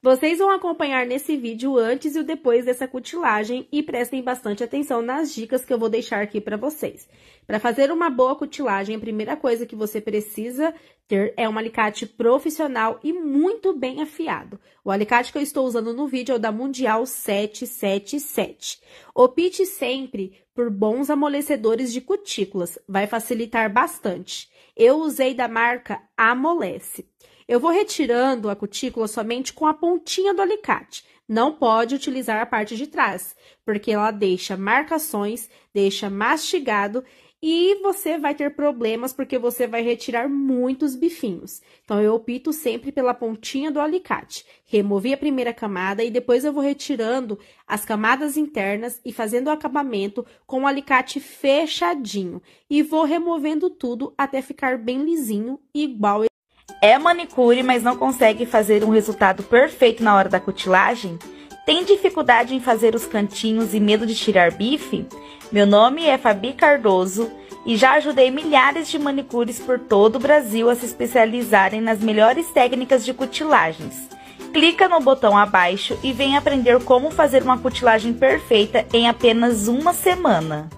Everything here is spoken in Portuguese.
Vocês vão acompanhar nesse vídeo antes e o depois dessa cutilagem e prestem bastante atenção nas dicas que eu vou deixar aqui para vocês. Para fazer uma boa cutilagem, a primeira coisa que você precisa ter é um alicate profissional e muito bem afiado. O alicate que eu estou usando no vídeo é o da Mundial 777. Opte sempre por bons amolecedores de cutículas, vai facilitar bastante. Eu usei da marca Amolece. Eu vou retirando a cutícula somente com a pontinha do alicate. Não pode utilizar a parte de trás, porque ela deixa marcações, deixa mastigado e você vai ter problemas porque você vai retirar muitos bifinhos. Então, eu opto sempre pela pontinha do alicate. Removi a primeira camada e depois eu vou retirando as camadas internas e fazendo o acabamento com o alicate fechadinho. E vou removendo tudo até ficar bem lisinho, igual é manicure, mas não consegue fazer um resultado perfeito na hora da cutilagem? Tem dificuldade em fazer os cantinhos e medo de tirar bife? Meu nome é Fabi Cardoso e já ajudei milhares de manicures por todo o Brasil a se especializarem nas melhores técnicas de cutilagens. Clica no botão abaixo e vem aprender como fazer uma cutilagem perfeita em apenas uma semana.